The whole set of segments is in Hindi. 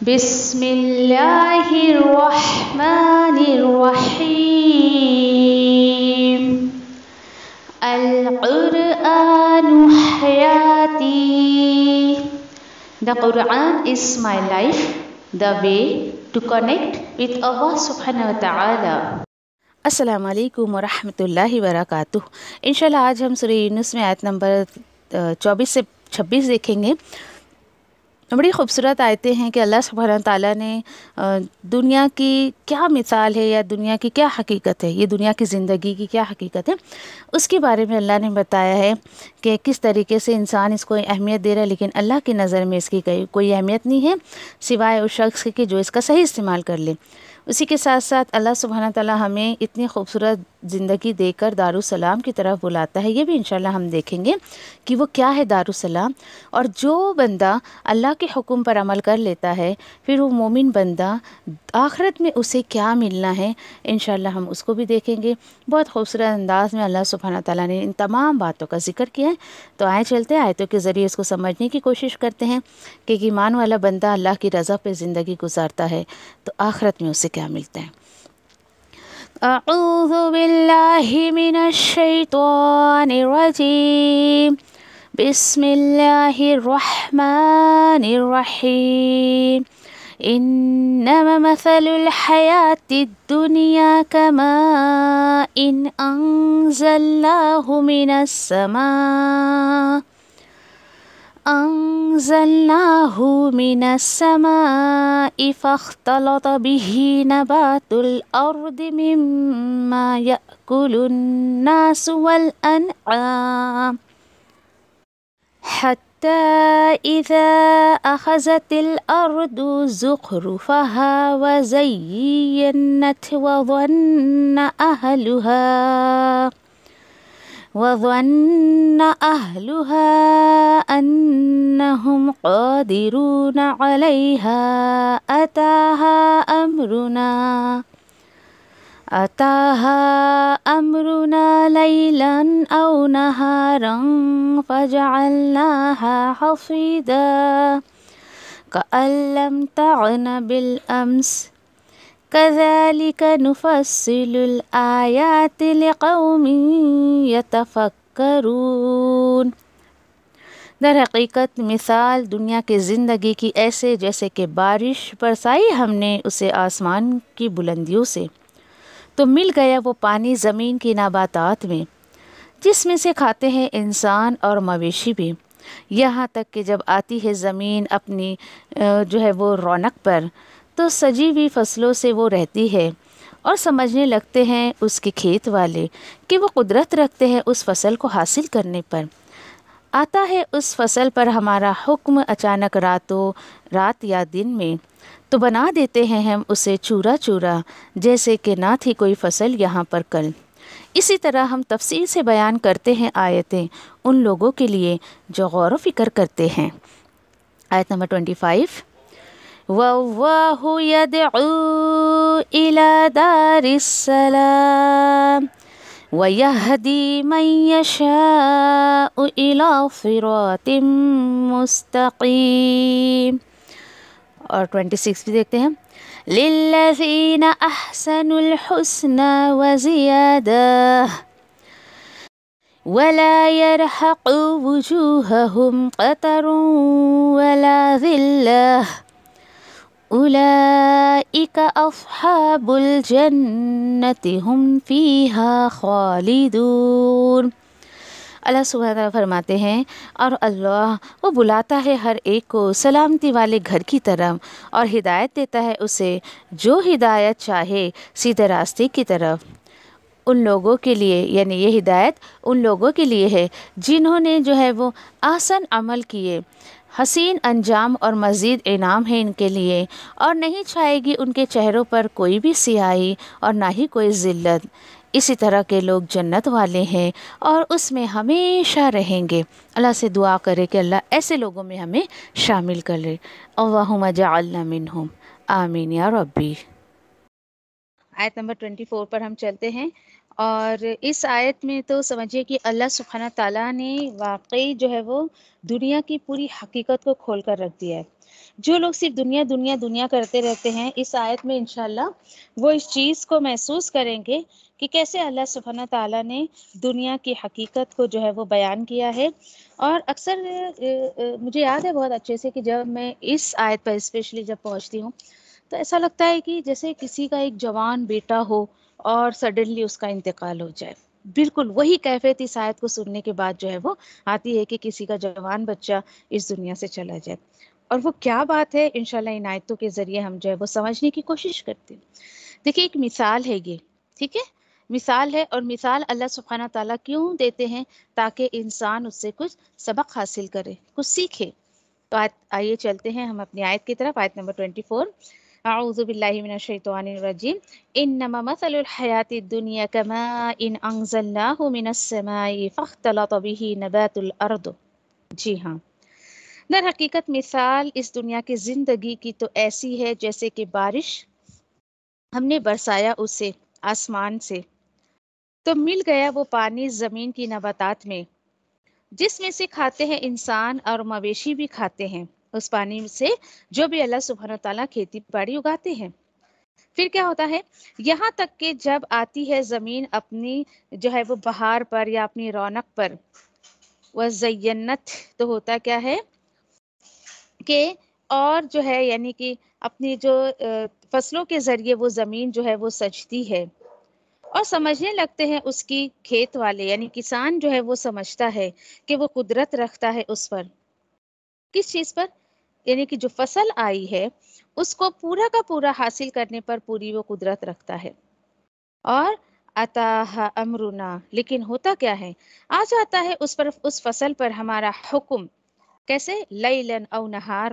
بسم الله الرحمن الرحيم القرآن حياتي The Quran is my life, the way to connect with Allah subhanahu wa ta'ala. अस्सलाम वालेकुम वरहमतुल्लाहि वबरकातुह इंशाल्लाह आज हम सूर्य यूनुस में आयत नंबर 24 से 26 बड़ी खूबसूरत आयतें हैं कि अल्लाह सुबहान ताली ने दुनिया की क्या मिसाल है या दुनिया की क्या हकीकत है ये दुनिया की ज़िंदगी की क्या हकीकत है उसके बारे में अल्लाह ने बताया है कि किस तरीके से इंसान इसको अहमियत दे रहा है लेकिन अल्लाह की नज़र में इसकी कोई अहमियत नहीं है सिवाय उस शख्स के जो इसका सही इस्तेमाल कर ले उसी के साथ साथ अल्लाह सुबहाना तला हमें इतनी खूबसूरत ज़िंदगी देकर दारुसलाम की तरफ बुलाता है ये भी इंशाल्लाह हम देखेंगे कि वो क्या है दारुसलाम और जो बंदा अल्लाह के हुक्म पर अमल कर लेता है फिर वो मोमिन बंदा आखरत में उसे क्या मिलना है इन हम उसको भी देखेंगे बहुत खूबसूरत अंदाज़ में अल्लाह सुबहान ताली ने इन तमाम बातों का जिक्र किया है तो आए चलते आयतों के ज़रिए इसको समझने की कोशिश करते हैं कि ईमान वाला बंदा अल्लाह की रज़ा पर ज़िंदगी गुजारता है तो आखरत में उसे क्या क्या मिलते हैं أعوذ بالله من الشيطان الرجيم بسم الله الرحمن الرحيم إنما مثل الحياة الدنيا كما إن أنزلناه من السماء أنزلناه من السماء فاختلط به نبات الأرض مما يأكل الناس والأنعام حتى إذا أخذت الأرض زخرفها وزينت وظن أهلها وظن أهلها أنهم قادرون عليها أتاها أمرنا أتاها أمرنا ليلا أو نهارا فجعلناها حصيدا كأن لم تعن بالأمس कज़ालिक नुफस्सिलुल आयात दर हकीकत मिसाल दुनिया की ज़िंदगी की ऐसे जैसे कि बारिश बरसाई हमने उसे आसमान की बुलंदियों से तो मिल गया वो पानी ज़मीन की नबातात में जिसमें से खाते हैं इंसान और मवेशी भी यहाँ तक कि जब आती है ज़मीन अपनी जो है वो रौनक पर तो सजी हुई फसलों से वो रहती है और समझने लगते हैं उसके खेत वाले कि वो कुदरत रखते हैं उस फसल को हासिल करने पर आता है उस फसल पर हमारा हुक्म अचानक रातों रात या दिन में तो बना देते हैं हम उसे चूरा चूरा जैसे कि ना थी कोई फसल यहाँ पर कल इसी तरह हम तफसील से बयान करते हैं आयतें उन लोगों के लिए जो गौर व फिक्र करते हैं आयत नंबर ट्वेंटी फाइव والله يدعو إلى دار السلام ويهدي من يشاء إلى صراط مستقيم اور آية 26 بھی دیکھتے ہیں للذين أحسنوا الحسنى وزيادة ولا يرحق وجوههم قتر ولا ذله أولئك أصحاب الجنة هم فيها خالدون अल्लाह फरमाते हैं और अल्लाह वो बुलाता है हर एक को सलामती वाले घर की तरफ और हिदायत देता है उसे जो हिदायत चाहे सीधे रास्ते की तरफ उन लोगों के लिए यानी ये हिदायत उन लोगों के लिए है जिन्होंने जो है वो आसन अमल किए हसीन अंजाम और मज़ीद इनाम है इनके लिए और नहीं छाएगी उनके चेहरों पर कोई भी सियाही और ना ही कोई ज़िल्लत इसी तरह के लोग जन्नत वाले हैं और उसमें हमेशा रहेंगे अल्लाह से दुआ करे कि अल्लाह ऐसे लोगों में हमें शामिल कर ले अल्लाहुम जालना आमीन या रबी आयत नंबर ट्वेंटी फोर पर हम चलते हैं और इस आयत में तो समझिए कि अल्लाह सुखाना ताला ने वाकई जो है वो दुनिया की पूरी हकीकत को खोल कर रख दिया है जो लोग सिर्फ दुनिया दुनिया दुनिया करते रहते हैं इस आयत में इनशाला वो इस चीज़ को महसूस करेंगे कि कैसे अल्लाह सुबहाना ताला ने दुनिया की हकीकत को जो है वो बयान किया है और अक्सर मुझे याद है बहुत अच्छे से कि जब मैं इस आयत पर स्पेशली जब पहुँचती हूँ तो ऐसा लगता है कि जैसे किसी का एक जवान बेटा हो और सडनली उसका इंतकाल हो जाए बिल्कुल वही कैफियत इस आयत को सुनने के बाद जो है वो आती है कि किसी का जवान बच्चा इस दुनिया से चला जाए और वो क्या बात है इनशाला इन आयतों के ज़रिए हम जो है वो समझने की कोशिश करते हैं देखिए एक मिसाल है ये ठीक है मिसाल है और मिसाल अल्लाह सुखाना ताला क्यों देते हैं ताकि इंसान उससे कुछ सबक हासिल करे कुछ सीखे तो आइए चलते हैं हम अपनी आयत की तरफ आयत नंबर ट्वेंटी फोर आउज़बिल्लिमिनशैतवानरजीम इन्नमा मसलुल हयाति दुनिया कमा इन अंजल्लाहु मिनस्समाई फख्तलत बिही नबातुल अर्द जी हाँ दर हकीकत मिसाल इस दुनिया की ज़िंदगी की तो ऐसी है जैसे कि बारिश हमने बरसाया उसे आसमान से तो मिल गया वो पानी ज़मीन की नबातात में जिसमें से खाते हैं इंसान और मवेशी भी खाते हैं उस पानी से जो भी अल्लाह सुबहान तला खेती बाड़ी उगाते हैं फिर क्या होता है यहाँ तक कि जब आती है ज़मीन अपनी जो है वो बहार पर या अपनी रौनक पर वह जयनत तो होता क्या है कि और जो है यानी कि अपनी जो फसलों के ज़रिए वो ज़मीन जो है वो सजती है और समझने लगते हैं उसकी खेत वाले यानी किसान जो है वो समझता है कि वो कुदरत रखता है उस पर किस चीज़ पर यानी कि जो फसल आई है उसको पूरा का पूरा हासिल करने पर पूरी वो कुदरत रखता है और अतः अमरुना लेकिन होता क्या है आ जाता है उस पर उस फसल पर हमारा हुक्म कैसे लैलन औ नहार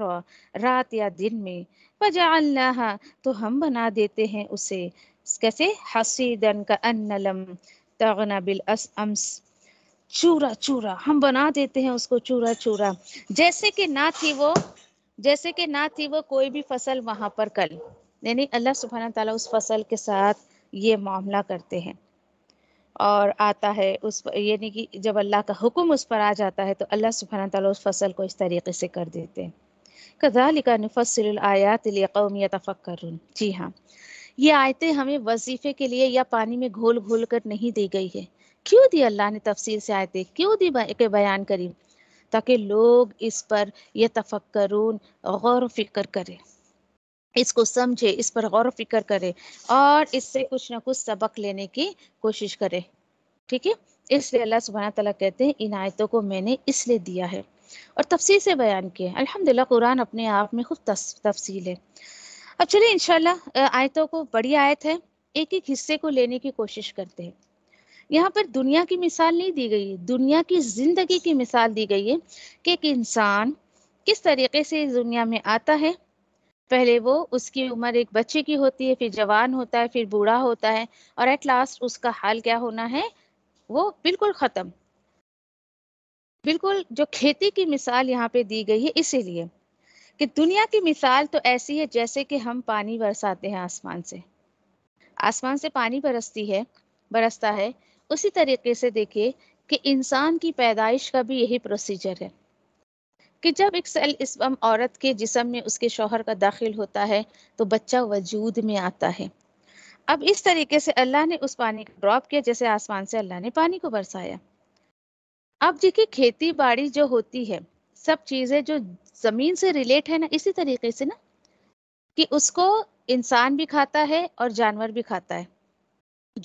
रात या दिन में वजाल्ला तो हम बना देते हैं उसे कैसे हसीदन का अन्नलम तगना बिल अस अम्स चूरा चूरा हम बना देते हैं उसको चूरा चूरा जैसे कि ना थी वो जैसे कि ना थी वह कोई भी फसल वहां पर कल यानी अल्लाह सुबहाना ताला उस फसल के साथ ये मामला करते हैं और आता है उस यानी कि जब अल्लाह का हुक्म उस पर आ जाता है तो अल्लाह सुबहाना ताला उस फसल को इस तरीके से कर देते हैं कदालिका नफसलायात कौमी तफ़क्र जी हाँ ये आयतें हमें वजीफे के लिए या पानी में घोल घोल कर नहीं दी गई है क्यों दी अल्लाह ने तफसील से आयतें क्यों दी के बयान करी ताकि लोग इस पर यह तफक्रून गौर फिक्र करें इसको समझे इस पर गौर फिक्र करें और इससे कुछ ना कुछ सबक लेने की कोशिश करे ठीक है इसलिए अल्लाह सुबहाना तला कहते हैं इन आयतों को मैंने इसलिए दिया है और तफसील से बयान किया अल्हम्दुलिल्लाह कुरान अपने आप में खूब तफसील है अब चलिए इनशाला आयतों को बड़ी आयत है एक एक हिस्से को लेने की कोशिश करते हैं यहाँ पर दुनिया की मिसाल नहीं दी गई है दुनिया की जिंदगी की मिसाल दी गई है कि एक इंसान किस तरीके से इस दुनिया में आता है पहले वो उसकी उम्र एक बच्चे की होती है फिर जवान होता है फिर बूढ़ा होता है और एट लास्ट उसका हाल क्या होना है वो बिल्कुल ख़त्म बिल्कुल जो खेती की मिसाल यहाँ पे दी गई है इसीलिए कि दुनिया की मिसाल तो ऐसी है जैसे कि हम पानी बरसाते हैं आसमान से आसमान से पानी बरसती है बरसता है उसी तरीके से देखिए कि इंसान की पैदाइश का भी यही प्रोसीजर है कि जब एक सेल स्पम औरत के जिसम में उसके शोहर का दाखिल होता है तो बच्चा वजूद में आता है अब इस तरीके से अल्लाह ने उस पानी को ड्रॉप किया जैसे आसमान से अल्लाह ने पानी को बरसाया अब देखिए खेती बाड़ी जो होती है सब चीज़ें जो ज़मीन से रिलेट है ना इसी तरीके से ना कि उसको इंसान भी खाता है और जानवर भी खाता है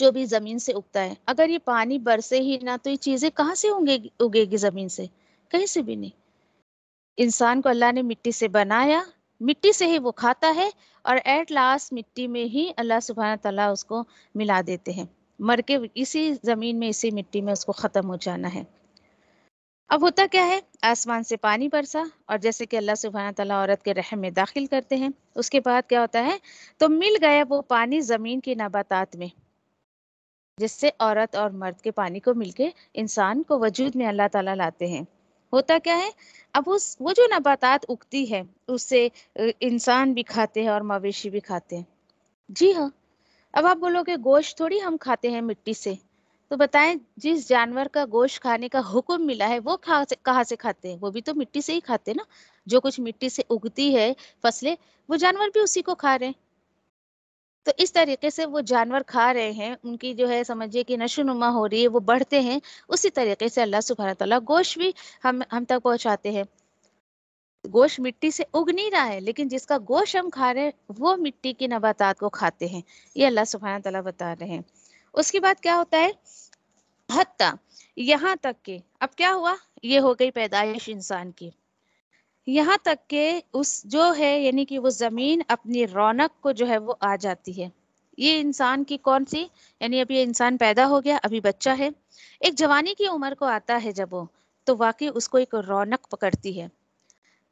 जो भी जमीन से उगता है अगर ये पानी बरसे ही ना तो ये चीजें कहाँ से उगेगी उगेगी जमीन से कहीं से भी नहीं इंसान को अल्लाह ने मिट्टी से बनाया मिट्टी से ही वो खाता है और एट लास्ट मिट्टी में ही अल्लाह सुबहाना तला उसको मिला देते हैं मर के इसी ज़मीन में इसी मिट्टी में उसको ख़त्म हो जाना है अब होता क्या है आसमान से पानी बरसा और जैसे कि अल्लाह सुबहाना तला औरत के रहम में दाखिल करते हैं उसके बाद क्या होता है तो मिल गया वो पानी ज़मीन की नबातात में जिससे औरत और मर्द के पानी को मिलके इंसान को वजूद में अल्लाह ताला लाते हैं होता क्या है अब उस वो जो नबातात उगती है उससे इंसान भी खाते हैं और मवेशी भी खाते हैं जी हाँ अब आप बोलोगे गोश्त थोड़ी हम खाते हैं मिट्टी से तो बताएं जिस जानवर का गोश्त खाने का हुक्म मिला है वो खा से कहाँ से खाते हैं वो भी तो मिट्टी से ही खाते हैं ना जो कुछ मिट्टी से उगती है फसलें वो जानवर भी उसी को खा रहे हैं तो इस तरीके से वो जानवर खा रहे हैं उनकी जो है समझिए कि नशो नुमा हो रही है वो बढ़ते हैं उसी तरीके से अल्लाह सुबहाना तला गोश्त भी हम हम तक पहुँचाते हैं गोश मिट्टी से उग नहीं रहा है लेकिन जिसका गोश हम खा रहे हैं वो मिट्टी की नबातात को खाते हैं ये अल्लाह सुबहाना तला बता रहे हैं उसके बाद क्या होता है हती यहाँ तक के अब क्या हुआ ये हो गई पैदाइश इंसान की यहाँ तक के उस जो है यानी कि वो ज़मीन अपनी रौनक को जो है वो आ जाती है ये इंसान की कौन सी यानी अभी ये इंसान पैदा हो गया अभी बच्चा है एक जवानी की उम्र को आता है जब वो तो वाकई उसको एक रौनक पकड़ती है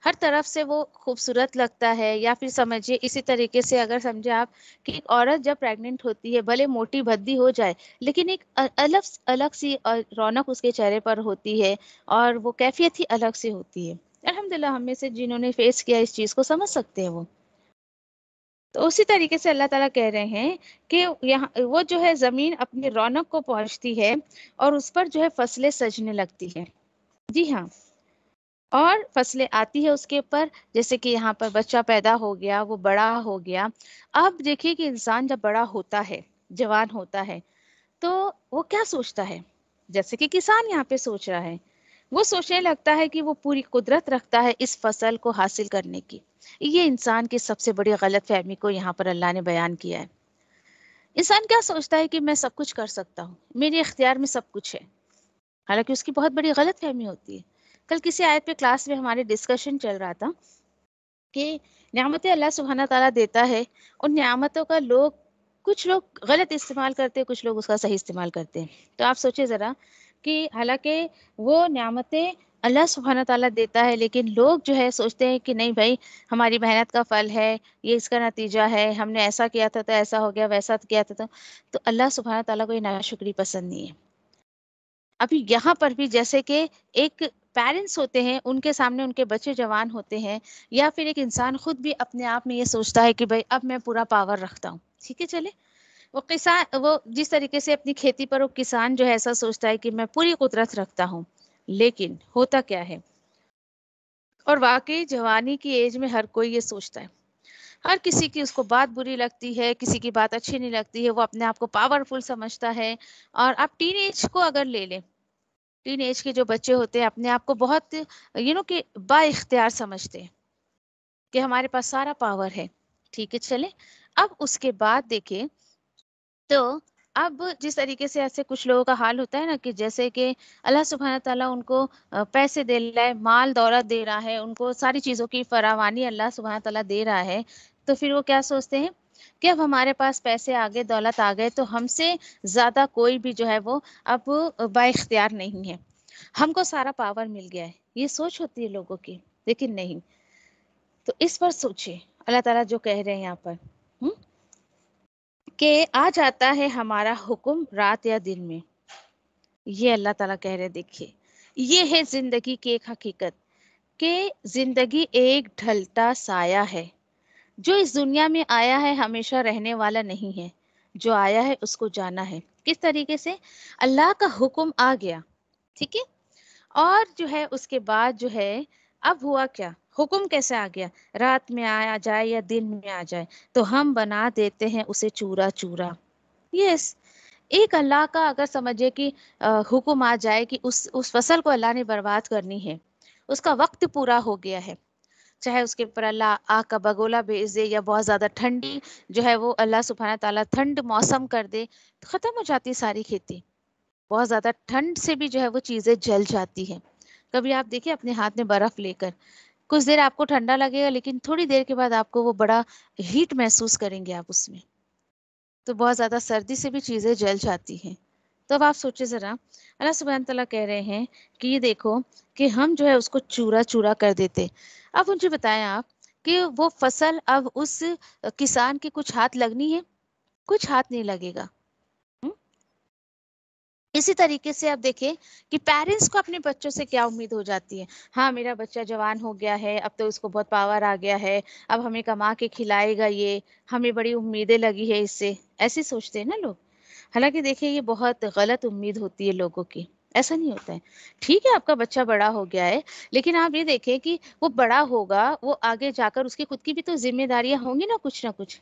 हर तरफ से वो खूबसूरत लगता है या फिर समझिए इसी तरीके से अगर समझे आप कि एक औरत जब प्रेग्नेंट होती है भले मोटी भद्दी हो जाए लेकिन एक अलग अलग सी रौनक उसके चेहरे पर होती है और वो कैफियत ही अलग सी होती है अलहमदिल्ला हमें से जिन्होंने फेस किया इस चीज़ को समझ सकते हैं वो तो उसी तरीके से अल्लाह ताला कह रहे हैं कि यहाँ वो जो है ज़मीन अपनी रौनक को पहुँचती है और उस पर जो है फसलें सजने लगती है जी हाँ और फसलें आती है उसके ऊपर जैसे कि यहाँ पर बच्चा पैदा हो गया वो बड़ा हो गया अब देखिए कि इंसान जब बड़ा होता है जवान होता है तो वो क्या सोचता है जैसे कि किसान यहाँ पे सोच रहा है वो सोचने लगता है कि वो पूरी कुदरत रखता है इस फसल को हासिल करने की ये इंसान की सबसे बड़ी गलत फहमी को यहाँ पर अल्लाह ने बयान किया है इंसान क्या सोचता है कि मैं सब कुछ कर सकता हूँ मेरे इख्तियार में सब कुछ है हालांकि उसकी बहुत बड़ी गलत फहमी होती है कल किसी आयत पे क्लास में हमारे डिस्कशन चल रहा था कि न्यामतें अल्लाह सुबहाना तला देता है उन नियामतों का लोग कुछ लोग गलत इस्तेमाल करते हैं कुछ लोग उसका सही इस्तेमाल करते हैं तो आप सोचे ज़रा कि हालांकि वो नियामतें अल्लाह सुबहाना ताला देता है लेकिन लोग जो है सोचते हैं कि नहीं भाई हमारी मेहनत का फल है ये इसका नतीजा है हमने ऐसा किया था तो ऐसा हो गया वैसा किया था तो, तो अल्लाह सुबहाना ताला को ये नाशुक्री पसंद नहीं है अभी यहाँ पर भी जैसे कि एक पेरेंट्स होते हैं उनके सामने उनके बच्चे जवान होते हैं या फिर एक इंसान खुद भी अपने आप में ये सोचता है कि भाई अब मैं पूरा पावर रखता हूँ ठीक है चले वो किसान वो जिस तरीके से अपनी खेती पर वो किसान जो है ऐसा सोचता है कि मैं पूरी कुदरत रखता हूँ लेकिन होता क्या है और वाकई जवानी की एज में हर कोई ये सोचता है हर किसी की उसको बात बुरी लगती है किसी की बात अच्छी नहीं लगती है वो अपने आप को पावरफुल समझता है और आप टीन एज को अगर ले लें टीन एज के जो बच्चे होते हैं अपने आप को बहुत यू नो कि बाख्तियार समझते हैं कि हमारे पास सारा पावर है ठीक है चले अब उसके बाद देखें तो अब जिस तरीके से ऐसे कुछ लोगों का हाल होता है ना कि जैसे कि अल्लाह सुबहाना ताला उनको पैसे दे रहा है माल दौलत दे रहा है उनको सारी चीज़ों की फरावानी अल्लाह सुबहाना ताला दे रहा है तो फिर वो क्या सोचते हैं कि अब हमारे पास पैसे आ गए दौलत आ गए तो हमसे ज़्यादा कोई भी जो है वो अब बाख्तियार नहीं है हमको सारा पावर मिल गया है ये सोच होती है लोगों की लेकिन नहीं तो इस पर सोचिए अल्लाह ताला जो कह रहे हैं यहाँ पर हुँ? हम्म? कि आ जाता है हमारा हुक्म रात या दिन में ये अल्लाह ताला कह रहे देखिए ये है जिंदगी की एक हकीकत कि जिंदगी एक ढलता साया है जो इस दुनिया में आया है हमेशा रहने वाला नहीं है जो आया है उसको जाना है किस तरीके से अल्लाह का हुक्म आ गया ठीक है और जो है उसके बाद जो है अब हुआ क्या हुक्म कैसे आ गया रात में आया जाए या दिन में आ जाए तो हम बना देते हैं उसे चूरा चूरा यस एक अल्लाह का अगर समझे कि हुक्म आ जाए कि उस उस फसल को अल्लाह ने बर्बाद करनी है उसका वक्त पूरा हो गया है चाहे उसके ऊपर अल्लाह आग का बगोला भेज दे या बहुत ज़्यादा ठंडी जो है वो अल्लाह सुबहाना ताला ठंड मौसम कर दे तो ख़त्म हो जाती है सारी खेती बहुत ज़्यादा ठंड से भी जो है वो चीज़ें जल जाती है कभी आप देखिए अपने हाथ में बर्फ़ लेकर कुछ देर आपको ठंडा लगेगा लेकिन थोड़ी देर के बाद आपको वो बड़ा हीट महसूस करेंगे आप उसमें तो बहुत ज़्यादा सर्दी से भी चीज़ें जल जाती हैं तो अब आप सोचे ज़रा अल्लाह सुबहान तला कह रहे हैं कि ये देखो कि हम जो है उसको चूरा चूरा कर देते अब मुझे बताएं आप कि वो फसल अब उस किसान के कुछ हाथ लगनी है कुछ हाथ नहीं लगेगा इसी तरीके से आप देखें कि पेरेंट्स को अपने बच्चों से क्या उम्मीद हो जाती है हाँ मेरा बच्चा जवान हो गया है अब तो उसको बहुत पावर आ गया है अब हमें कमा के खिलाएगा ये हमें बड़ी उम्मीदें लगी है इससे ऐसे सोचते हैं ना लोग हालांकि देखिए ये बहुत गलत उम्मीद होती है लोगों की ऐसा नहीं होता है ठीक है आपका बच्चा बड़ा हो गया है लेकिन आप ये देखें कि वो बड़ा होगा वो आगे जाकर उसकी खुद की भी तो जिम्मेदारियां होंगी ना कुछ ना कुछ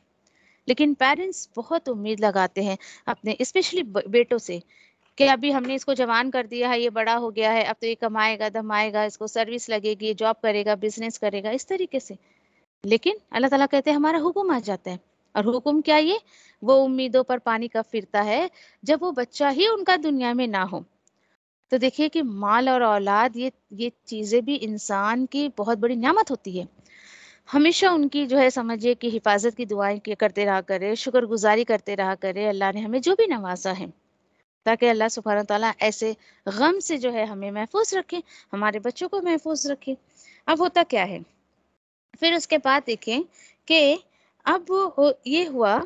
लेकिन पेरेंट्स बहुत उम्मीद लगाते हैं अपने स्पेशली बेटों से कि अभी हमने इसको जवान कर दिया है ये बड़ा हो गया है अब तो ये कमाएगा धमाएगा इसको सर्विस लगेगी जॉब करेगा बिजनेस करेगा इस तरीके से लेकिन अल्लाह ताला कहते हैं हमारा हुक्म आ जाता है और हुक्म क्या ये वो उम्मीदों पर पानी का फिरता है जब वो बच्चा ही उनका दुनिया में ना हो तो देखिए कि माल और औलाद ये ये चीज़ें भी इंसान की बहुत बड़ी नियामत होती है हमेशा उनकी जो है समझिए कि हिफाजत की दुआएं करते रहा करे शुक्रगुजारी करते रहा करे अल्लाह ने हमें जो भी नवाजा है ताकि अल्लाह सुबहान ताला ऐसे गम से जो है हमें महफूज रखे हमारे बच्चों को महफूज रखे अब होता क्या है फिर उसके बाद देखें कि अब ये हुआ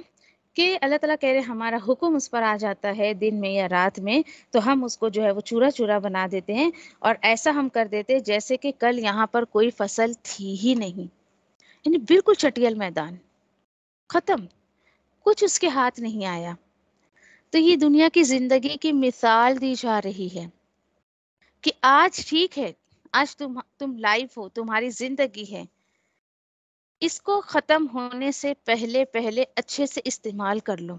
कि अल्लाह ताला कह रहे हमारा हुक्म उस पर आ जाता है दिन में या रात में तो हम उसको जो है वो चूरा चूरा बना देते हैं और ऐसा हम कर देते हैं जैसे कि कल यहाँ पर कोई फसल थी ही नहीं यानी बिल्कुल चटियल मैदान ख़त्म कुछ उसके हाथ नहीं आया तो ये दुनिया की जिंदगी की मिसाल दी जा रही है कि आज ठीक है आज तुम तुम लाइफ हो तुम्हारी जिंदगी है इसको खत्म होने से पहले पहले अच्छे से इस्तेमाल कर लो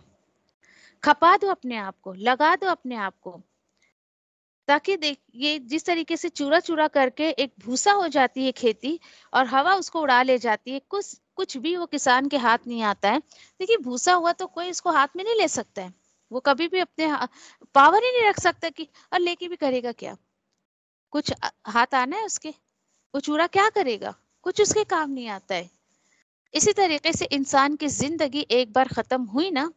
खपा दो अपने आप को लगा दो अपने आप को ताकि देख ये जिस तरीके से चूरा चूरा करके एक भूसा हो जाती है खेती और हवा उसको उड़ा ले जाती है कुछ कुछ भी वो किसान के हाथ नहीं आता है देखिए भूसा हुआ तो कोई उसको हाथ में नहीं ले सकता है वो कभी भी अपने हाँ, पावर ही नहीं रख सकता कि और लेके भी करेगा क्या कुछ हाथ आना है उसके वो चूरा क्या करेगा कुछ उसके काम नहीं आता है इसी तरीके से इंसान की जिंदगी एक बार खत्म हुई ना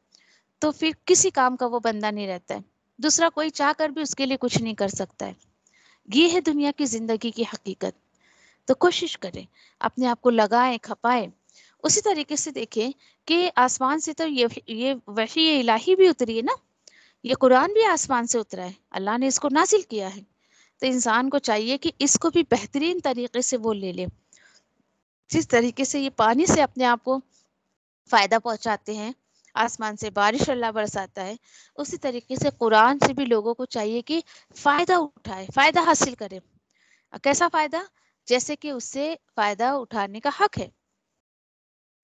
तो फिर किसी काम का वो बंदा नहीं रहता है दूसरा कोई चाह कर भी उसके लिए कुछ नहीं कर सकता है ये है दुनिया की जिंदगी की हकीकत तो कोशिश करें अपने आप को लगाएं खपाएं उसी तरीके से देखें कि आसमान से तो ये ये वही ये इलाही भी उतरी है ना ये कुरान भी आसमान से उतरा है अल्लाह ने इसको नासिल किया है तो इंसान को चाहिए कि इसको भी बेहतरीन तरीके से वो ले ले जिस तरीके से ये पानी से अपने आप को फ़ायदा पहुंचाते हैं आसमान से बारिश अल्लाह बरसाता है उसी तरीके से कुरान से भी लोगों को चाहिए कि फ़ायदा उठाए फ़ायदा हासिल करें कैसा फ़ायदा जैसे कि उससे फ़ायदा उठाने का हक है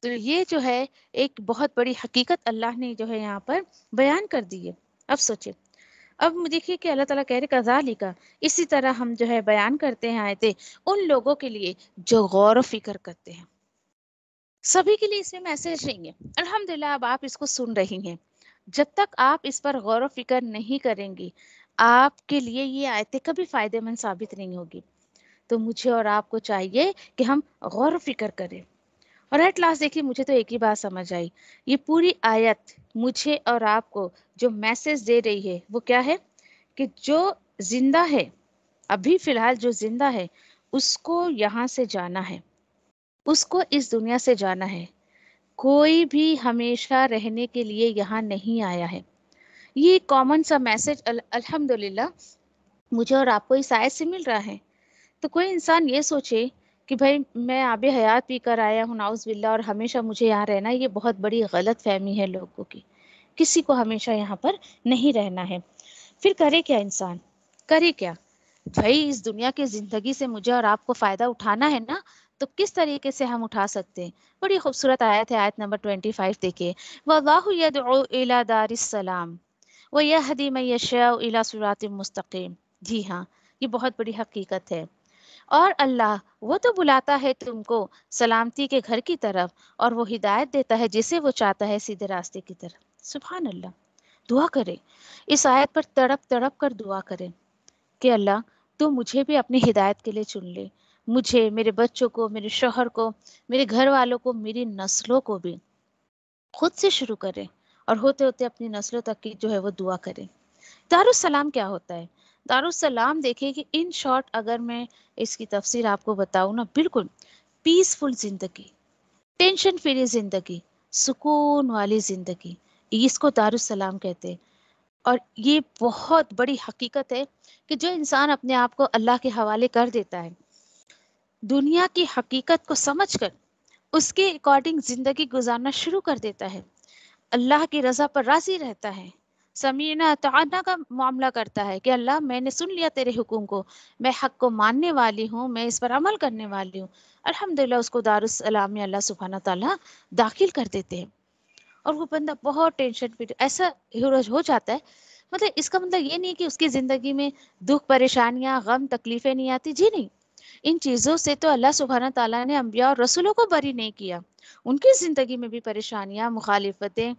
तो ये जो है एक बहुत बड़ी हकीकत अल्लाह ने जो है यहाँ पर बयान कर दी है अब सोचे अब देखिए कि अल्लाह ताला कह रहे लिखा इसी तरह हम जो है बयान करते हैं आयते उन लोगों के लिए जो गौर फिक्र करते हैं सभी के लिए इसमें मैसेज नहीं है अल्हम्दुलिल्लाह अब आप इसको सुन रही हैं जब तक आप इस पर गौर फिक्र नहीं करेंगी आपके लिए ये आयतें कभी फ़ायदेमंद साबित नहीं होगी तो मुझे और आपको चाहिए कि हम गौर व फिक्र करें और एट लास्ट देखिए मुझे तो एक ही बात समझ आई ये पूरी आयत मुझे और आपको जो मैसेज दे रही है वो क्या है कि जो जिंदा है अभी फिलहाल जो जिंदा है उसको यहाँ से जाना है उसको इस दुनिया से जाना है कोई भी हमेशा रहने के लिए यहाँ नहीं आया है ये कॉमन सा मैसेज अल, अल्हम्दुलिल्लाह मुझे और आपको इस आयत से मिल रहा है तो कोई इंसान ये सोचे कि भाई मैं आबे हयात पी कर आया हूँ बिल्ला और हमेशा मुझे यहाँ रहना ये बहुत बड़ी गलत फहमी है लोगों की किसी को हमेशा यहाँ पर नहीं रहना है फिर करे क्या इंसान करे क्या भाई इस दुनिया की ज़िंदगी से मुझे और आपको फ़ायदा उठाना है ना तो किस तरीके से हम उठा सकते हैं बड़ी खूबसूरत आयत है आयत नंबर ट्वेंटी फाइव देखिए वाह दारसलाम व यह मुस्तकीम जी हाँ ये बहुत बड़ी हकीकत है और अल्लाह वो तो बुलाता है तुमको सलामती के घर की तरफ और वो हिदायत देता है जिसे वो चाहता है सीधे रास्ते की तरफ सुबह अल्लाह दुआ करें इस आयत पर तड़प तड़प कर दुआ करें कि अल्लाह तू मुझे भी अपनी हिदायत के लिए चुन ले मुझे मेरे बच्चों को मेरे शोहर को मेरे घर वालों को मेरी नस्लों को भी खुद से शुरू करें और होते होते अपनी नस्लों तक की जो है वो दुआ करें दारुसलाम क्या होता है दारुसलाम देखे कि इन शॉर्ट अगर मैं इसकी तफसीर आपको बताऊँ ना बिल्कुल पीसफुल ज़िंदगी टेंशन फ्री ज़िंदगी सुकून वाली ज़िंदगी इसको दारुसलाम कहते हैं और ये बहुत बड़ी हकीकत है कि जो इंसान अपने आप को अल्लाह के हवाले कर देता है दुनिया की हकीकत को समझकर उसके अकॉर्डिंग ज़िंदगी गुजारना शुरू कर देता है अल्लाह की रज़ा पर राज़ी रहता है समीना तोना का मामला करता है कि अल्लाह मैंने सुन लिया तेरे हुकुम को मैं हक को मानने वाली हूँ मैं इस पर अमल करने वाली हूँ अल्हम्दुलिल्लाह उसको दारुसलाम में अल्लाह सुबहाना ताला दाखिल कर देते हैं और वो बंदा बहुत टेंशन में ऐसा हिरोज हो जाता है मतलब इसका मतलब ये नहीं कि उसकी ज़िंदगी में दुख परेशानियाँ गम तकलीफ़ें नहीं आती जी नहीं इन चीज़ों से तो अल्लाह सुबहाना ताला ने अम्बिया और रसूलों को बरी नहीं किया उनकी ज़िंदगी में भी परेशानियाँ मुखालिफतें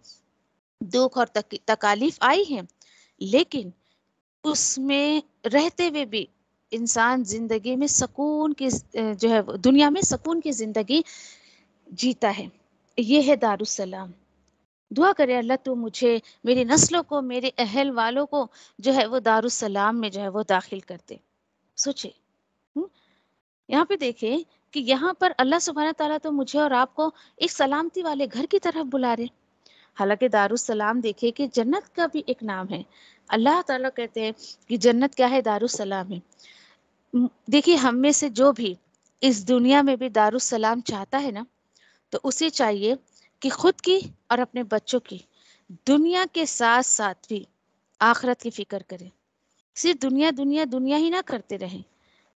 दुख और तक, तकालीफ आई है लेकिन उसमें रहते हुए भी इंसान जिंदगी में सुकून की जो है दुनिया में सुकून की जिंदगी जीता है ये है दारुसलाम दुआ करे अल्लाह तो मुझे मेरी नस्लों को मेरे अहल वालों को जो है वो दारुसलाम में जो है वो दाखिल कर दे सोचे यहाँ पे देखे कि यहाँ पर अल्लाह सुबहाना तला तो मुझे और आपको एक सलामती वाले घर की तरफ बुला रहे हालांकि दारुसलाम देखिए कि जन्नत का भी एक नाम है अल्लाह ताला कहते हैं कि जन्नत क्या है दारुसलाम है देखिए हम में से जो भी इस दुनिया में भी दारुसलाम चाहता है ना तो उसे चाहिए कि खुद की और अपने बच्चों की दुनिया के साथ साथ भी आखरत की फिक्र करें सिर्फ दुनिया दुनिया दुनिया ही ना करते रहें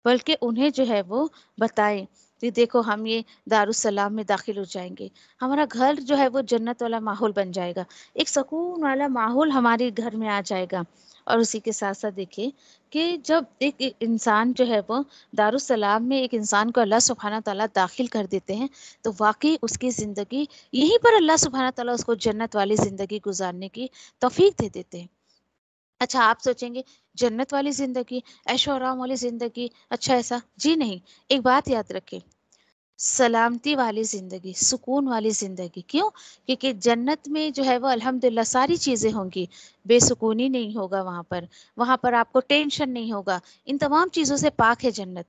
बल्कि उन्हें जो है वो बताएं कि देखो हम ये दारुसलाम में दाखिल हो जाएंगे हमारा घर जो है वो जन्नत वाला माहौल बन जाएगा एक सुकून वाला माहौल हमारे घर में आ जाएगा और उसी के साथ साथ देखिए कि जब एक इंसान जो है वो दारुसलाम में एक इंसान को अल्लाह सुबहाना तला दाखिल कर देते हैं तो वाकई उसकी ज़िंदगी यहीं पर अल्लाह सुबहाना तला उसको जन्नत वाली ज़िंदगी गुजारने की तोफ़ी दे देते हैं अच्छा आप सोचेंगे जन्नत वाली जिंदगी ऐशो आराम वाली जिंदगी अच्छा ऐसा जी नहीं एक बात याद रखें सलामती वाली जिंदगी सुकून वाली जिंदगी क्यों क्योंकि जन्नत में जो है वो अल्हम्दुलिल्लाह सारी चीज़ें होंगी बेसुकूनी नहीं होगा वहां पर वहां पर आपको टेंशन नहीं होगा इन तमाम चीज़ों से पाक है जन्नत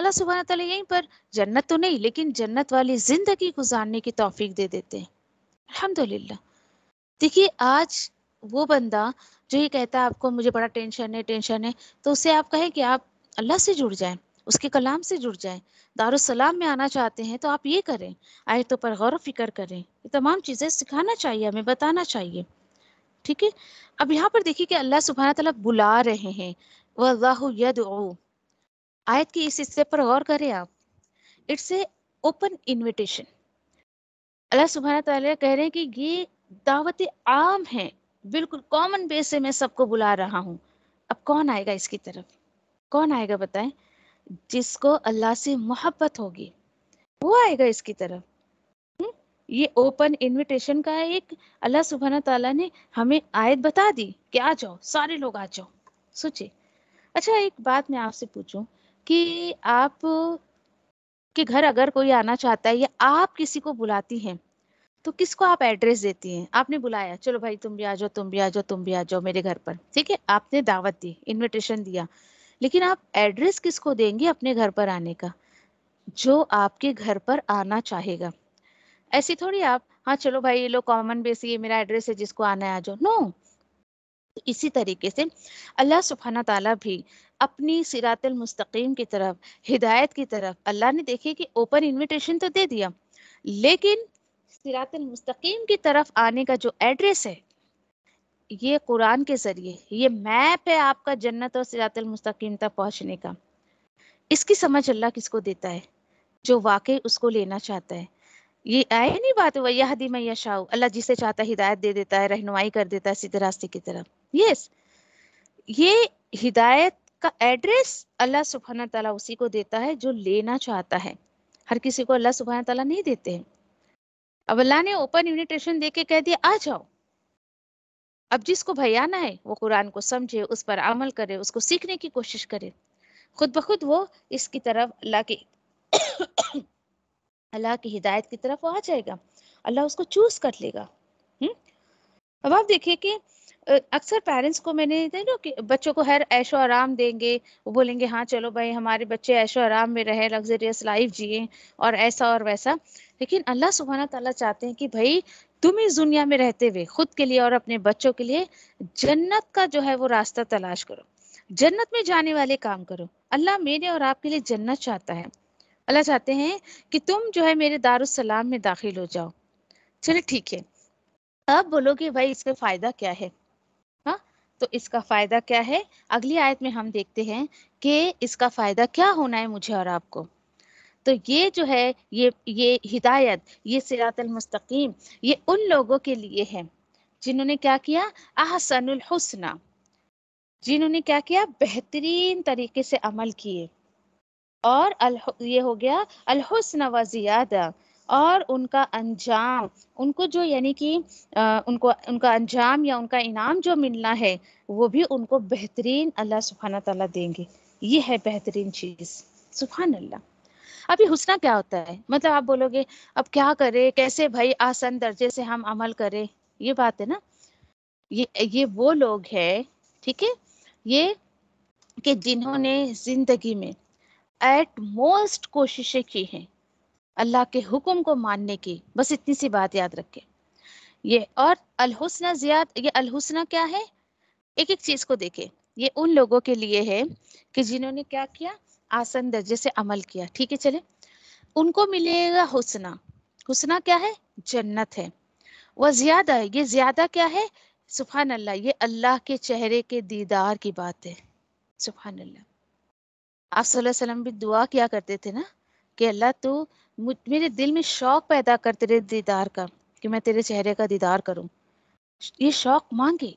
अल्लाह सुबहाना तला यहीं पर जन्नत तो नहीं लेकिन जन्नत वाली जिंदगी गुजारने की तोफीक दे देते हैं अलहमदुल्ला देखिए आज वो बंदा जो ये कहता है आपको मुझे बड़ा टेंशन है टेंशन है तो उससे आप कहें कि आप अल्लाह से जुड़ जाएं उसके कलाम से जुड़ जाएं दारुसलाम में आना चाहते हैं तो आप ये करें आयतों पर गौर फिक्र करें ये तमाम चीज़ें सिखाना चाहिए हमें बताना चाहिए ठीक है अब यहाँ पर देखिए कि अल्लाह सुबहाना तला बुला रहे हैं वाह यद आयत की इस हिस्से पर गौर करें आप it's a open invitation Allah सुबहाना तह रहे हैं कि ये दावत आम है बिल्कुल कॉमन बेस से मैं सबको बुला रहा हूँ अब कौन आएगा इसकी तरफ कौन आएगा बताएं जिसको अल्लाह से मोहब्बत होगी वो आएगा इसकी तरफ हम्म, ये ओपन इनविटेशन का एक अल्लाह सुबहाना ताला ने हमें आयत बता दी कि आ जाओ सारे लोग आ जाओ सोचे अच्छा एक बात मैं आपसे पूछूं कि आप के घर अगर कोई आना चाहता है या आप किसी को बुलाती हैं तो किसको आप एड्रेस देती हैं आपने बुलाया चलो भाई तुम भी आ जाओ तुम भी आ जाओ तुम भी आ जाओ मेरे घर पर ठीक है आपने दावत दी इनविटेशन दिया लेकिन आप एड्रेस किसको देंगे अपने घर पर आने का जो आपके घर पर आना चाहेगा ऐसी थोड़ी आप हाँ चलो भाई ये लोग कॉमन बेस ये मेरा एड्रेस है जिसको आना है आ जाओ नो इसी तरीके से अल्लाह सुबहाना ताला भी अपनी सिरातल मुस्तकीम की तरफ हिदायत की तरफ अल्लाह ने देखे कि ओपन इनविटेशन तो दे दिया लेकिन सिरात मुस्तकीम की तरफ आने का जो एड्रेस है ये कुरान के ज़रिए ये मैप है आपका जन्नत और सिरात मुस्तकीम तक पहुंचने का इसकी समझ अल्लाह किसको देता है जो वाकई उसको लेना चाहता है ये आए नहीं बात यह दी मैं यशाऊ अल्लाह जिसे चाहता है हिदायत दे देता है रहनुमाई कर देता है सीधे रास्ते की तरफ यस ये हिदायत का एड्रेस अल्लाह सुबहाना तला उसी को देता है जो लेना चाहता है हर किसी को अल्लाह सुबहाना तला नहीं देते हैं अब अल्लाह ने ओपन इन्विटेशन दे के कह दिया आ जाओ अब जिसको भाई आना है वो कुरान को समझे उस पर अमल करे उसको सीखने की कोशिश करे खुद ब खुद वो इसकी तरफ अल्लाह की अल्लाह की हिदायत की तरफ वो आ जाएगा अल्लाह उसको चूज कर लेगा हम्म अब आप देखिए कि अक्सर पेरेंट्स को मैंने ना कि बच्चों को हर ऐशो आराम देंगे वो बोलेंगे हाँ चलो भाई हमारे बच्चे ऐशो आराम में रहे लग्जरियस लाइफ जिए और ऐसा और वैसा लेकिन अल्लाह सुबहाना तला चाहते हैं कि भाई तुम इस दुनिया में रहते हुए खुद के लिए और अपने बच्चों के लिए जन्नत का जो है वो रास्ता तलाश करो जन्नत में जाने वाले काम करो अल्लाह मेरे और आपके लिए जन्नत चाहता है अल्लाह चाहते हैं कि तुम जो है मेरे दारुसलाम में दाखिल हो जाओ चलो ठीक है अब बोलोगे भाई इसका फायदा क्या है तो इसका फ़ायदा क्या है अगली आयत में हम देखते हैं कि इसका फ़ायदा क्या होना है मुझे और आपको तो ये जो है ये ये हिदायत ये सिरातल मुस्तकीम ये उन लोगों के लिए है जिन्होंने क्या किया आहसनुल हुसना जिन्होंने क्या किया बेहतरीन तरीके से अमल किए और अल ये हो गया अलहुसन व ज़ियादा और उनका अंजाम उनको जो यानी कि उनको उनका अंजाम या उनका इनाम जो मिलना है वो भी उनको बेहतरीन अल्लाह सुबहाना तला देंगे ये है बेहतरीन चीज़ सुबहान अल्लाह अभी हुसना क्या होता है मतलब आप बोलोगे अब क्या करें कैसे भाई आसन दर्जे से हम अमल करें ये बात है ना ये ये वो लोग हैं ठीक है ये कि जिन्होंने जिंदगी में एट मोस्ट कोशिशें की हैं अल्लाह के हुक्म को मानने की बस इतनी सी बात याद रखें ये और अलहुसना जियाद ये अलहुसना क्या है एक एक चीज को देखे ये उन लोगों के लिए है कि जिन्होंने क्या किया आसन दर्जे से अमल किया ठीक है चले उनको मिलेगा हुसना हुसना क्या है जन्नत है वह ज्यादा ये ज्यादा क्या है सुफहान अल्लाह ये अल्लाह के चेहरे के दीदार की बात है सुफहान अल्लाह आप सल्लल्लाहु अलैहि वसल्लम भी दुआ किया करते थे ना कि अल्लाह तू तो मेरे दिल में शौक पैदा कर तेरे दीदार का कि मैं तेरे चेहरे का दीदार करूं ये शौक मांगे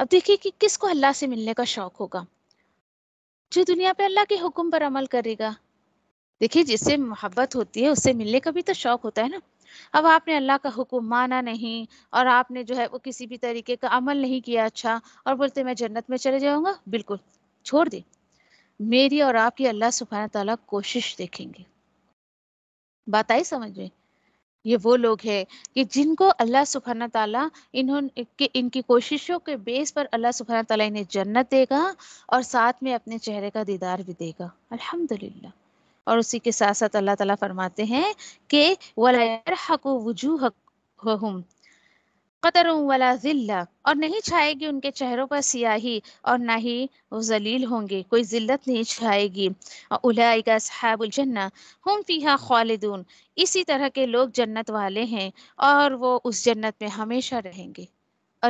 अब देखिए कि किसको अल्लाह से मिलने का शौक होगा जो दुनिया पे अल्लाह के हुक्म पर अमल करेगा देखिए जिससे मोहब्बत होती है उससे मिलने का भी तो शौक होता है ना अब आपने अल्लाह का हुक्म माना नहीं और आपने जो है वो किसी भी तरीके का अमल नहीं किया अच्छा और बोलते मैं जन्नत में चले जाऊंगा बिल्कुल छोड़ दे मेरी और आपकी अल्लाह सुबहाना तला कोशिश देखेंगे बात आई समझ में ये वो लोग हैं कि जिनको अल्लाह सुबहाना ताला इन्होंने इनकी कोशिशों के बेस पर अल्लाह सुबहाना ताला इन्हें जन्नत देगा और साथ में अपने चेहरे का दीदार भी देगा अल्हम्दुलिल्लाह और उसी के साथ साथ अल्लाह ताला फरमाते हैं कि वजू वजूह कतर वाला ज़िल्ला और नहीं छाएगी उनके चेहरों पर सियाही और ना ही वो जलील होंगे कोई ज़िल्लत नहीं छाएगी और उलाइका जन्ना हम फीहा खालिदून इसी तरह के लोग जन्नत वाले हैं और वो उस जन्नत में हमेशा रहेंगे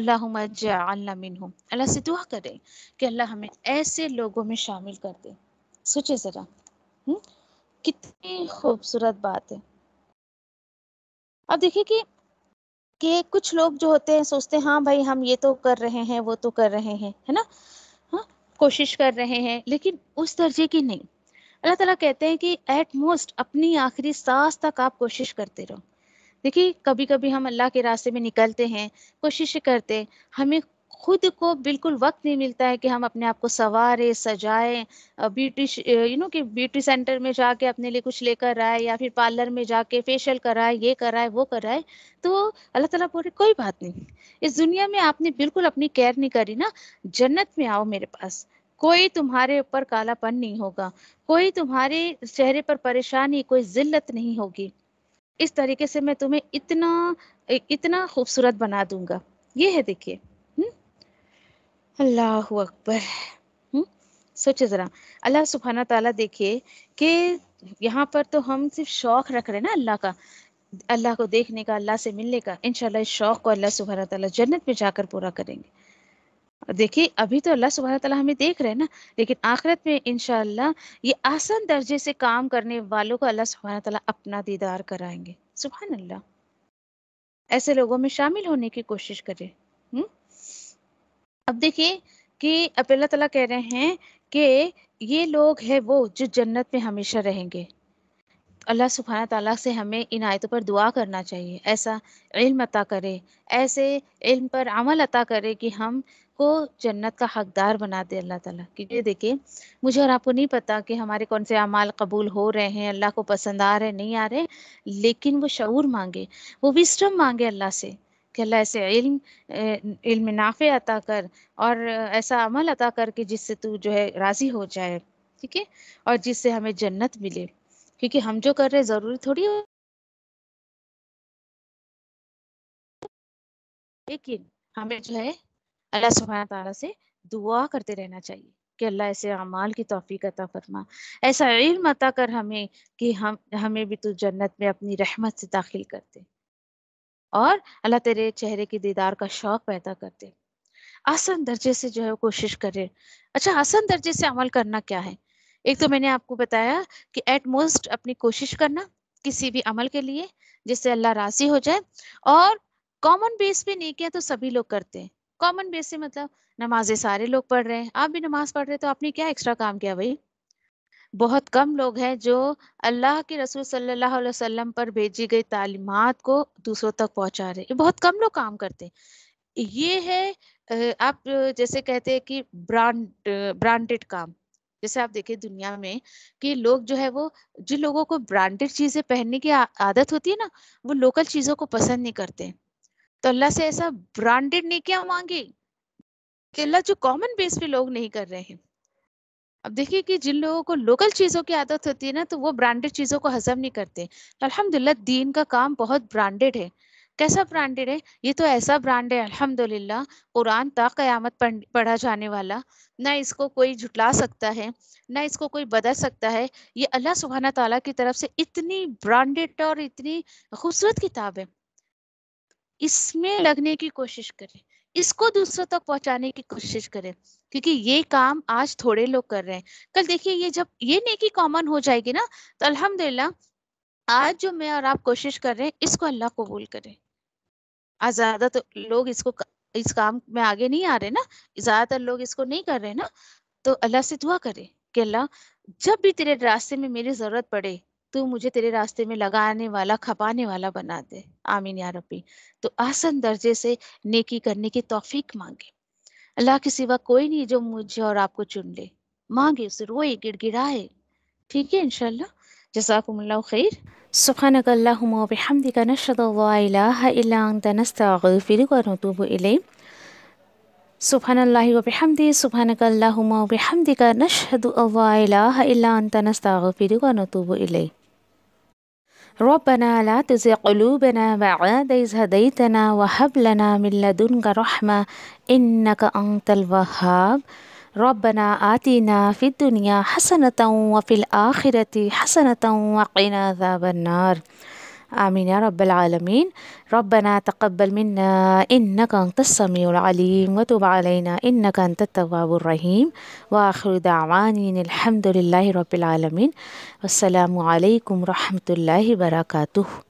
अल्लाह जामिन अल्लाह से दुआ करें कि अल्लाह हमें ऐसे लोगों में शामिल कर दे सोचे ज़रा कितनी खूबसूरत बात है अब देखिए कि कि कुछ लोग जो होते हैं सोचते हैं हाँ भाई हम ये तो कर रहे हैं वो तो कर रहे हैं है ना हाँ कोशिश कर रहे हैं लेकिन उस दर्जे की नहीं अल्लाह ताला कहते हैं कि एट मोस्ट अपनी आखिरी सांस तक आप कोशिश करते रहो देखिए कभी कभी हम अल्लाह के रास्ते में निकलते हैं कोशिश करते हमें खुद को बिल्कुल वक्त नहीं मिलता है कि हम अपने आप को सवारे सजाए ब्यूटी यू नो कि ब्यूटी सेंटर में जाके अपने लिए कुछ लेकर आए या फिर पार्लर में जाके फेशियल कराए ये कराए वो कराए तो अल्लाह ताला बोले कोई बात नहीं इस दुनिया में आपने बिल्कुल अपनी केयर नहीं करी ना जन्नत में आओ मेरे पास कोई तुम्हारे ऊपर कालापन नहीं होगा कोई तुम्हारे चेहरे पर परेशानी कोई जिल्लत नहीं होगी इस तरीके से मैं तुम्हें इतना इतना खूबसूरत बना दूंगा ये है देखिए हम्म, अल्लाह अकबर सोचे ज़रा अल्लाह सुबहाना ताला देखिए कि यहाँ पर तो हम सिर्फ शौक रख रहे हैं ना अल्लाह का अल्लाह को देखने का अल्लाह से मिलने का इनशाला इस शौक को अल्लाह सुबहाना ताला जन्नत में जाकर पूरा करेंगे देखिए अभी तो अल्लाह सुबहाना तला हमें देख रहे हैं ना लेकिन आखिरत में इनशाला ये आसान दर्जे से काम करने वालों को अल्लाह सुबहाना तला अपना दीदार कराएंगे सुबह अल्लाह ऐसे लोगों में शामिल होने की कोशिश करें हम्म अब देखिए कि अब अल्लाह तला कह रहे हैं कि ये लोग हैं वो जो जन्नत में हमेशा रहेंगे अल्लाह सुबहाना तला से हमें इन आयतों पर दुआ करना चाहिए ऐसा इल्म अता करे ऐसे इल्म पर अमल अता करे कि हम को जन्नत का हकदार बना दे अल्लाह ताला क्योंकि देखिए मुझे और आपको नहीं पता कि हमारे कौन से अमाल कबूल हो रहे हैं अल्लाह को पसंद आ रहे नहीं आ रहे लेकिन वो शूर मांगे वो विस्टम मांगे अल्लाह से कि अल्लाह ऐसे इल्म इल्म नाफे अता कर और ऐसा अमल अता कर के जिससे तू जो है राज़ी हो जाए ठीक है और जिससे हमें जन्नत मिले क्योंकि हम जो कर रहे हैं ज़रूरी थोड़ी हो लेकिन हमें जो है अल्लाह सुबहाना तला से दुआ करते रहना चाहिए कि अल्लाह ऐसे अमाल की तोफ़ी अता फरमा ऐसा इल्म अता कर हमें कि हम हमें भी तू जन्नत में अपनी रहमत से दाखिल करते और अल्लाह तेरे चेहरे की दीदार का शौक पैदा कर दे आसन दर्जे से जो है कोशिश करे अच्छा आसन दर्जे से अमल करना क्या है एक तो मैंने आपको बताया कि एट मोस्ट अपनी कोशिश करना किसी भी अमल के लिए जिससे अल्लाह राजी हो जाए और कॉमन बेस पे किया तो सभी लोग करते हैं कॉमन बेस से मतलब नमाजें सारे लोग पढ़ रहे हैं आप भी नमाज पढ़ रहे हैं तो आपने क्या एक्स्ट्रा काम किया भाई बहुत कम लोग हैं जो अल्लाह के रसूल सल्लल्लाहु अलैहि वसल्लम पर भेजी गई तालीमत को दूसरों तक पहुंचा रहे बहुत कम लोग काम करते हैं ये है आप जैसे कहते हैं कि ब्रांड ब्रांडेड काम जैसे आप देखिए दुनिया में कि लोग जो है वो जिन लोगों को ब्रांडेड चीजें पहनने की आदत होती है ना वो लोकल चीजों को पसंद नहीं करते तो अल्लाह से ऐसा ब्रांडेड नहीं क्या मांगे कि अल्लाह जो कॉमन बेस पे लोग नहीं कर रहे हैं अब देखिए कि जिन लोगों को लोकल चीज़ों की आदत होती है ना तो वो ब्रांडेड चीज़ों को हजम नहीं करते तो अल्हम्दुलिल्लाह दीन का काम बहुत ब्रांडेड है कैसा ब्रांडेड है ये तो ऐसा ब्रांड है अल्हम्दुलिल्लाह कुरान ता क़यामत पढ़ा जाने वाला ना इसको कोई झुटला सकता है ना इसको कोई बदल सकता है ये अल्लाह सुबहाना तला की तरफ से इतनी ब्रांडेड और इतनी खूबसूरत किताब है इसमें लगने की कोशिश करें इसको दूसरों तक पहुंचाने की कोशिश करें क्योंकि ये काम आज थोड़े लोग कर रहे हैं कल देखिए ये जब ये नेकी कॉमन हो जाएगी ना तो अल्हम्दुलिल्लाह आज जो मैं और आप कोशिश कर रहे हैं इसको अल्लाह कबूल करें आज ज्यादा तो लोग इसको इस काम में आगे नहीं आ रहे ना ज्यादातर लोग इसको नहीं कर रहे ना तो अल्लाह से दुआ करें कि अल्लाह जब भी तेरे रास्ते में मेरी जरूरत पड़े तू मुझे तेरे रास्ते में लगाने वाला खपाने वाला बना दे आमीन या रबी तो आसन दर्जे से नेकी करने की तौफीक मांगे अल्लाह के सिवा कोई नहीं जो मुझे और आपको चुन ले मांगे उसे रोए गिड़गिड़ाए ठीक है इनशाला जजाकुमल्ला खैर सुबहानक अल्लाहुम्मा बिहमदिका नशहदु ला इलाहा इल्ला अंत नस्तगफिरुक व नतूबु इलैक सुबहान अल्लाह व बिहमदि सुबहानक अल्लाहुम्मा बिहमदिका नशहदु ला इलाहा इल्ला अंत नस्तगफिरुक व नतूबु इलैक ربنا لا تزغ قلوبنا بعد إذ هديتنا وهب لنا من لدنك رحمة إنك أنت الوهاب ربنا آتنا في الدنيا حسنة وفي الآخرة حسنة وقنا عذاب النار آمين يا رب العالمين ربنا تقبل منا إنك أنت السميع العليم وتب علينا إنك أنت التواب الرحيم وآخر دعواني الحمد لله رب العالمين والسلام عليكم ورحمة الله وبركاته